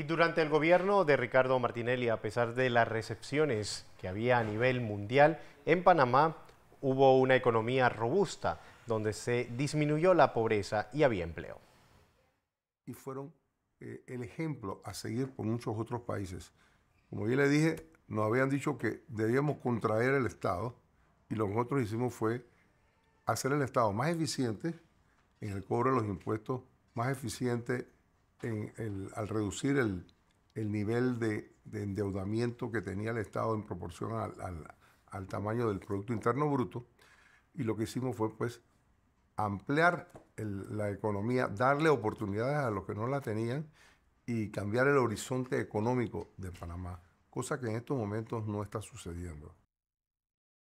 Y durante el gobierno de Ricardo Martinelli, a pesar de las recepciones que había a nivel mundial, en Panamá hubo una economía robusta, donde se disminuyó la pobreza y había empleo. Y fueron eh, el ejemplo a seguir por muchos otros países. Como ya le dije, nos habían dicho que debíamos contraer el Estado y lo que nosotros hicimos fue hacer el Estado más eficiente en el cobro de los impuestos, más eficiente al reducir el, nivel de, endeudamiento que tenía el Estado en proporción al, tamaño del Producto Interno Bruto. Y lo que hicimos fue pues ampliar la economía, darle oportunidades a los que no la tenían y cambiar el horizonte económico de Panamá, cosa que en estos momentos no está sucediendo.